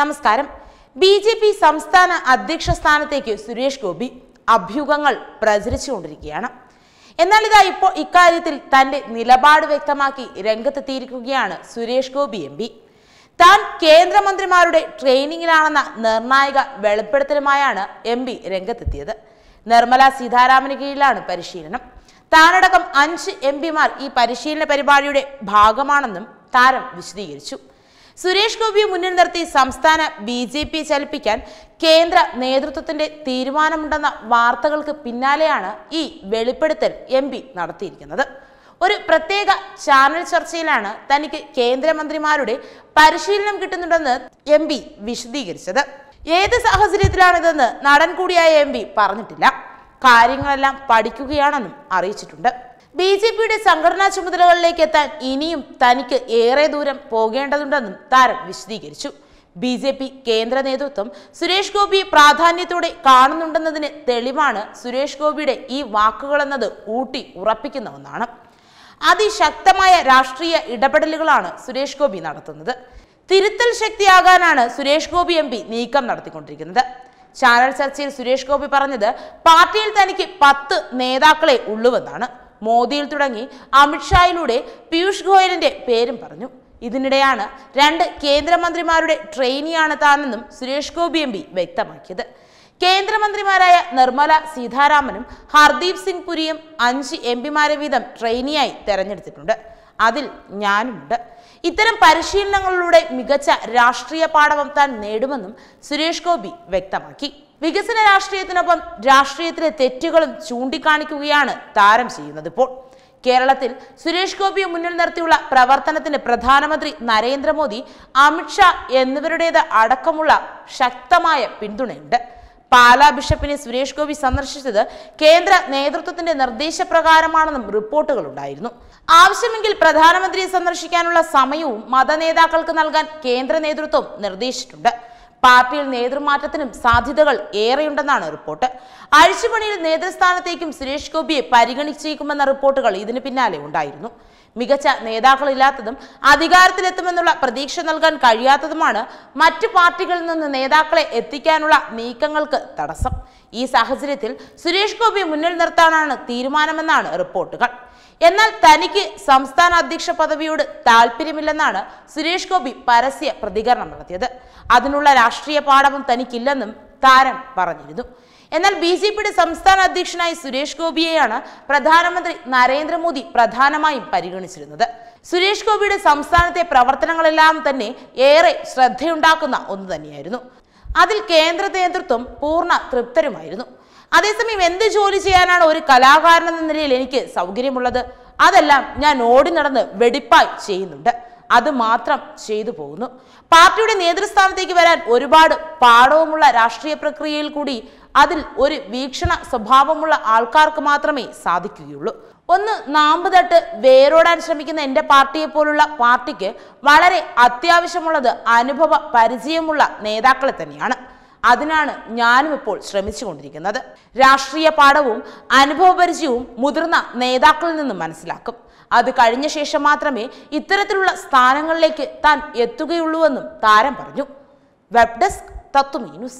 നമസ്കാരം B J P സംസ്ഥാന അധ്യക്ഷ സ്ഥാനത്തേക്ക് സുരേഷ് ഗോപി അഭ്യൂഹങ്ങൾ പ്രചരിച്ചുകൊണ്ടിരിക്കുകയാണ് എന്നാൽ ഇതാ ഇപ്പോൾ ഇക്കാര്യത്തിൽ തന്റെ നിലപാട് വ്യക്തമാക്കി രംഗത്തെത്തിയിരിക്കുകയാണ് സുരേഷ് ഗോപി എം പി താൻ കേന്ദ്രമന്ത്രിമാരുടെ ട്രെയിനിങ്ങിലാണെന്ന നിർണായക വെളിപ്പെടുത്തലുമായാണ് എം പി രംഗത്തെത്തിയത് നിർമ്മല സീതാരാമന് കീഴിലാണ് പരിശീലനം താനടക്കം അഞ്ച് എം പിമാർ ഈ പരിശീലന പരിപാടിയുടെ ഭാഗമാണെന്നും താരം വിശദീകരിച്ചു സുരേഷ് ഗോപിയെ മുന്നിൽ നിർത്തി സംസ്ഥാന ബി ജെ പിയെ ചലിപ്പിക്കാൻ കേന്ദ്ര നേതൃത്വത്തിന്റെ തീരുമാനമുണ്ടെന്ന വാർത്തകൾക്ക് പിന്നാലെയാണ് ഈ വെളിപ്പെടുത്തൽ എം നടത്തിയിരിക്കുന്നത് ഒരു പ്രത്യേക ചാനൽ ചർച്ചയിലാണ് തനിക്ക് കേന്ദ്രമന്ത്രിമാരുടെ പരിശീലനം കിട്ടുന്നുണ്ടെന്ന് എം പി വിശദീകരിച്ചത് ഏത് സാഹചര്യത്തിലാണിതെന്ന് നടൻ കൂടിയായ എം പി പറഞ്ഞിട്ടില്ല കാര്യങ്ങളെല്ലാം പഠിക്കുകയാണെന്നും അറിയിച്ചിട്ടുണ്ട് ബി ജെ പിയുടെ സംഘടനാ ചുമതലകളിലേക്ക് എത്താൻ ഇനിയും തനിക്ക് ഏറെ ദൂരം പോകേണ്ടതുണ്ടെന്നും താരം വിശദീകരിച്ചു ബി ജെ പി കേന്ദ്ര നേതൃത്വം സുരേഷ് ഗോപിയെ പ്രാധാന്യത്തോടെ കാണുന്നുണ്ടെന്നതിന് തെളിവാണ് സുരേഷ് ഗോപിയുടെ ഈ വാക്കുകളെന്നത് ഊട്ടി ഉറപ്പിക്കുന്ന ഒന്നാണ് അതിശക്തമായ രാഷ്ട്രീയ ഇടപെടലുകളാണ് സുരേഷ് ഗോപി നടത്തുന്നത് തിരുത്തൽ ശക്തിയാകാനാണ് സുരേഷ് ഗോപി എം പി നീക്കം നടത്തിക്കൊണ്ടിരിക്കുന്നത് ചാനൽ ചർച്ചയിൽ സുരേഷ് ഗോപി പറഞ്ഞത് പാർട്ടിയിൽ തനിക്ക് പത്ത് നേതാക്കളെ ഉള്ളുവെന്നാണ് മോദിയിൽ തുടങ്ങി അമിത്ഷായിലൂടെ പീയൂഷ് ഗോയലിന്റെ പേരും പറഞ്ഞു ഇതിനിടെയാണ് രണ്ട് കേന്ദ്രമന്ത്രിമാരുടെ ട്രെയിനിയാണ് താനെന്നും സുരേഷ് ഗോപി എം പി വ്യക്തമാക്കിയത് കേന്ദ്രമന്ത്രിമാരായ നിർമ്മല സീതാരാമനും ഹർദീപ് സിംഗ് പുരിയും അഞ്ച് എം പിമാരെ വീതം ട്രെയിനിയായി തെരഞ്ഞെടുത്തിട്ടുണ്ട് അതിൽ ഞാനുമുണ്ട് ഇത്തരം പരിശീലനങ്ങളിലൂടെ മികച്ച രാഷ്ട്രീയ പാഠവം താൻ നേടുമെന്നും സുരേഷ് ഗോപി വ്യക്തമാക്കി വികസന രാഷ്ട്രീയത്തിനൊപ്പം രാഷ്ട്രീയത്തിലെ തെറ്റുകളും ചൂണ്ടിക്കാണിക്കുകയാണ് താരം ചെയ്യുന്നത് ഇപ്പോൾ കേരളത്തിൽ സുരേഷ് ഗോപിയെ മുന്നിൽ നിർത്തിയുള്ള പ്രവർത്തനത്തിന് പ്രധാനമന്ത്രി നരേന്ദ്രമോദി അമിത്ഷാ എന്നിവരുടേത് അടക്കമുള്ള ശക്തമായ പിന്തുണയുണ്ട് പാലാ ബിഷപ്പിനെ സുരേഷ് ഗോപി സന്ദർശിച്ചത് കേന്ദ്ര നേതൃത്വത്തിന്റെ നിർദ്ദേശപ്രകാരമാണെന്നും റിപ്പോർട്ടുകൾ ഉണ്ടായിരുന്നു ആവശ്യമെങ്കിൽ പ്രധാനമന്ത്രിയെ സന്ദർശിക്കാനുള്ള സമയവും മതനേതാക്കൾക്ക് നൽകാൻ കേന്ദ്ര നേതൃത്വം നിർദ്ദേശിച്ചിട്ടുണ്ട് പാർട്ടിയിൽ നേതൃമാറ്റത്തിനും സാധ്യതകൾ ഏറെയുണ്ടെന്നാണ് റിപ്പോർട്ട് അഴിച്ചുപണിയിൽ നേതൃസ്ഥാനത്തേക്കും സുരേഷ് ഗോപിയെ പരിഗണിച്ചേക്കുമെന്ന റിപ്പോർട്ടുകൾ ഇതിന് പിന്നാലെ ഉണ്ടായിരുന്നു മികച്ച നേതാക്കളില്ലാത്തതും അധികാരത്തിലെത്തുമെന്നുള്ള പ്രതീക്ഷ നൽകാൻ കഴിയാത്തതുമാണ് മറ്റു പാർട്ടികളിൽ നിന്ന് നേതാക്കളെ എത്തിക്കാനുള്ള നീക്കങ്ങൾക്ക് തടസ്സം ഈ സാഹചര്യത്തിൽ സുരേഷ് ഗോപി മുന്നിൽ നിർത്താനാണ് തീരുമാനമെന്നാണ് റിപ്പോർട്ടുകൾ എന്നാൽ തനിക്ക് സംസ്ഥാന അധ്യക്ഷ പദവിയോട് താല്പര്യമില്ലെന്നാണ് സുരേഷ് ഗോപി പരസ്യ പ്രതികരണം നടത്തിയത് അതിനുള്ള രാഷ്ട്രീയ പാഠവും തനിക്കില്ലെന്നും താരം പറഞ്ഞിരുന്നു എന്നാൽ ബി ജെ പിയുടെ സംസ്ഥാന അധ്യക്ഷനായി സുരേഷ് ഗോപിയെയാണ് പ്രധാനമന്ത്രി നരേന്ദ്രമോദി പ്രധാനമായും പരിഗണിച്ചിരുന്നത് സുരേഷ് ഗോപിയുടെ സംസ്ഥാനത്തെ പ്രവർത്തനങ്ങളെല്ലാം തന്നെ ഏറെ ശ്രദ്ധയുണ്ടാക്കുന്ന ഒന്ന് തന്നെയായിരുന്നു അതിൽ കേന്ദ്ര നേതൃത്വം പൂർണ്ണ തൃപ്തരുമായിരുന്നു അതേസമയം എന്ത് ജോലി ചെയ്യാനാണ് ഒരു കലാകാരൻ എന്ന നിലയിൽ എനിക്ക് സൗകര്യമുള്ളത് അതെല്ലാം ഞാൻ ഓടി നടന്ന് വെടിപ്പായി ചെയ്യുന്നുണ്ട് അത് മാത്രം ചെയ്തു പോകുന്നു പാർട്ടിയുടെ നേതൃസ്ഥാനത്തേക്ക് വരാൻ ഒരുപാട് പാഠവുമുള്ള രാഷ്ട്രീയ പ്രക്രിയയിൽ കൂടി അതിൽ ഒരു വീക്ഷണ സ്വഭാവമുള്ള ആൾക്കാർക്ക് മാത്രമേ സാധിക്കുകയുള്ളൂ ഒന്ന് നാമ്പ് തട്ട് വേരോടാൻ ശ്രമിക്കുന്ന എൻ്റെ പാർട്ടിയെ പോലുള്ള പാർട്ടിക്ക് വളരെ അത്യാവശ്യമുള്ളത് അനുഭവ പരിചയമുള്ള നേതാക്കളെ തന്നെയാണ് അതിനാണ് ഞാനും ഇപ്പോൾ ശ്രമിച്ചുകൊണ്ടിരിക്കുന്നത് രാഷ്ട്രീയ പാഠവും അനുഭവപരിചയവും മുതിർന്ന നേതാക്കളിൽ നിന്നും മനസ്സിലാക്കും അത് കഴിഞ്ഞ ശേഷം മാത്രമേ ഇത്തരത്തിലുള്ള സ്ഥാനങ്ങളിലേക്ക് താൻ എത്തുകയുള്ളൂവെന്നും താരം പറഞ്ഞു വെബ് ഡെസ്ക് തത്വമീ